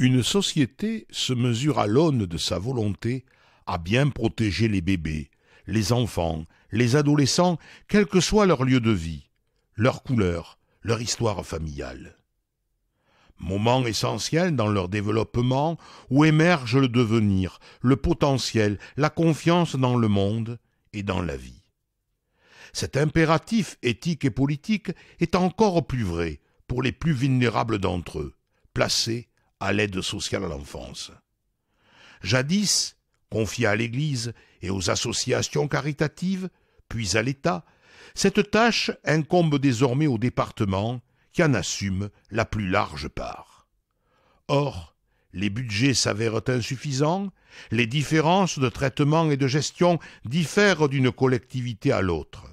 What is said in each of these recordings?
Une société se mesure à l'aune de sa volonté à bien protéger les bébés, les enfants, les adolescents, quel que soit leur lieu de vie, leur couleur, leur histoire familiale. Moment essentiel dans leur développement où émerge le devenir, le potentiel, la confiance dans le monde et dans la vie. Cet impératif éthique et politique est encore plus vrai pour les plus vulnérables d'entre eux, placés à l'aide sociale à l'enfance. Jadis, confiée à l'Église et aux associations caritatives, puis à l'État, cette tâche incombe désormais au département qui en assume la plus large part. Or, les budgets s'avèrent insuffisants, les différences de traitement et de gestion diffèrent d'une collectivité à l'autre.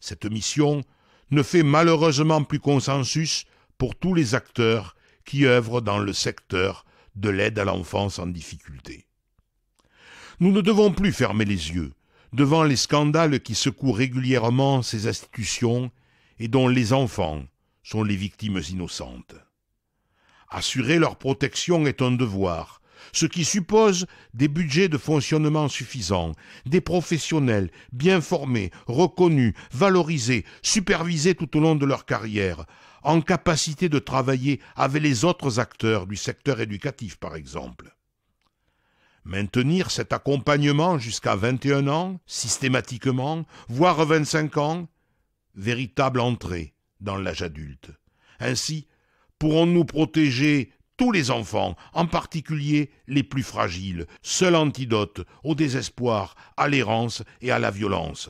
Cette mission ne fait malheureusement plus consensus pour tous les acteurs qui œuvrent dans le secteur de l'aide à l'enfance en difficulté. Nous ne devons plus fermer les yeux devant les scandales qui secouent régulièrement ces institutions et dont les enfants sont les victimes innocentes. Assurer leur protection est un devoir, ce qui suppose des budgets de fonctionnement suffisants, des professionnels bien formés, reconnus, valorisés, supervisés tout au long de leur carrière, en capacité de travailler avec les autres acteurs du secteur éducatif par exemple. Maintenir cet accompagnement jusqu'à 21 ans, systématiquement, voire 25 ans, véritable entrée dans l'âge adulte. Ainsi, pourrons-nous protéger tous les enfants, en particulier les plus fragiles, seul antidote au désespoir, à l'errance et à la violence.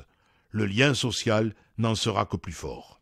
Le lien social n'en sera que plus fort.